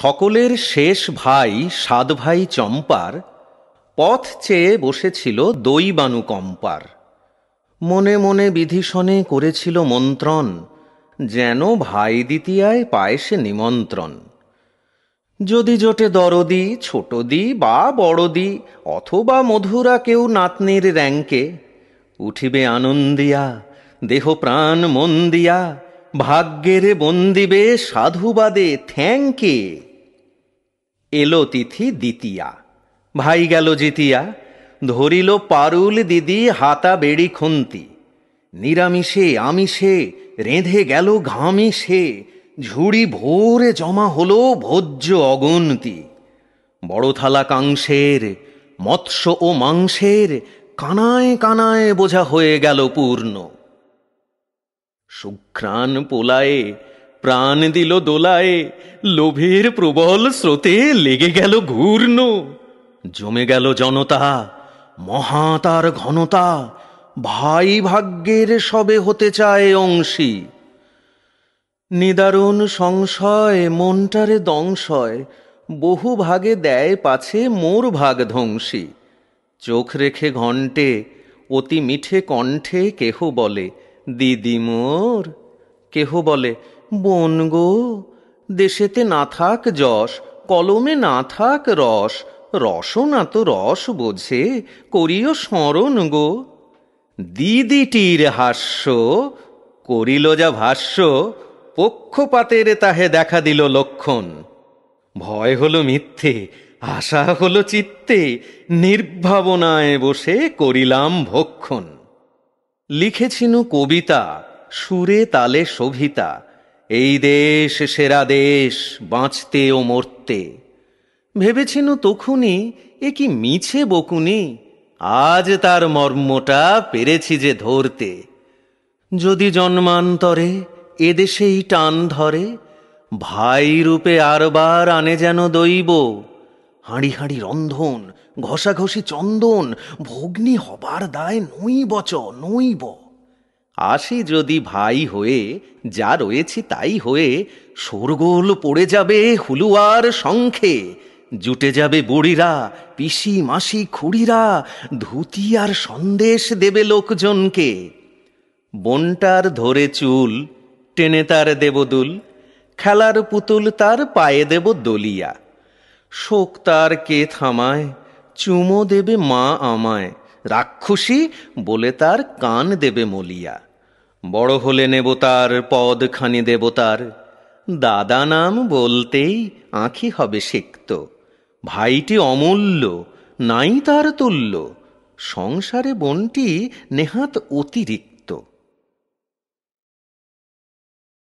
সকলের শেষ ভাই সাত ভাই চম্পার পথ চেয়ে বসেছিল দৈবানু কম্পার মনে মনে বিধিশনে করেছিল মন্ত্রণ যেন ভাই দ্বিতীয়ায় পায় সে নিমন্ত্রণ যদি জোটে দরদি ছোটদি বা বড়দি অথবা মধুরা কেউ নাতনির র্যাঙ্কে উঠিবে আনন্দিয়া দেহ প্রাণ মন দিয়া ভাগ্যের বন্দিবে সাধুবাদে থ্যাংকে এলো তিথি দ্বিতীয়া ভাই গেল জিতিয়া ধরিল পারুল দিদি হাতা বেড়ি খুন্তি নিরামিষে আমিষে রেঁধে গেল ঘামিষে ঝুড়ি ভোরে জমা হল ভোজ্য অগন্তি বড় থালা কাংসের মৎস্য ও মাংসের কানায় কানায় বোঝা হয়ে গেল পূর্ণ সুখ্রাণ পোলায়ে প্রাণ দিল দোলায়ে লোভের প্রবল স্রোতে লেগে গেল ঘূর্ণ জমে গেল জনতা মহা তার ঘনতা ভাই ভাগ্যের সবে হতে চায় অংশী নিদারুণ সংশয় মনটারে দংশয় বহু ভাগে দেয় পাছে মোর ভাগ ধ্বংসী চোখ রেখে ঘণ্টে অতি মিঠে কণ্ঠে কেহ বলে দিদি মোর কেহ বলে বোন গো দেশেতে না থাক যশ কলমে না থাক রস রসনা তো রস বোঝে করিও স্মরণ গো দিদিটির হাস্য করিল যা ভাষ্য পক্ষপাতের তাহে দেখা দিল লক্ষণ ভয় হল মিথ্যে আশা হল চিত্তে নির্ভাবনায় বসে করিলাম ভক্ষণ লিখেছিনু কবিতা সুরে তালে শোভিতা এই দেশ সেরা দেশ বাঁচতে ও মরতে ভেবেছিনু তখনই এ কি মিছে বকুনি আজ তার মর্মটা পেরেছি যে ধরতে যদি জন্মান্তরে এদেশেই টান ধরে ভাই রূপে আরবার আনে যেন দৈব হাঁড়ি হাঁড়ি রন্ধন ঘষাঘষি চন্দন ভগ্নি হবার দায় নইব চ নইব আসি যদি ভাই হয়ে যা রয়েছি তাই হয়ে সরগোল পড়ে যাবে হুলুয়ার শঙ্খে জুটে যাবে বুড়িরা পিসি মাসি খুড়িরা ধুতি আর সন্দেশ দেবে লোকজনকে বনটার ধরে চুল টেনে তার দেবদুল খেলার পুতুল তার পায়ে দেব দলিয়া শোক তার কে থামায় চুমো দেবে মা আমায় রাক্ষসী বলে তার কান দেবে মলিয়া বড় হলে নেব তার পদখানি দেবতার দাদা নাম বলতেই আঁখি হবে সিক্ত ভাইটি অমূল্য নাই তার তুল্য সংসারে বনটি নেহাত অতিরিক্ত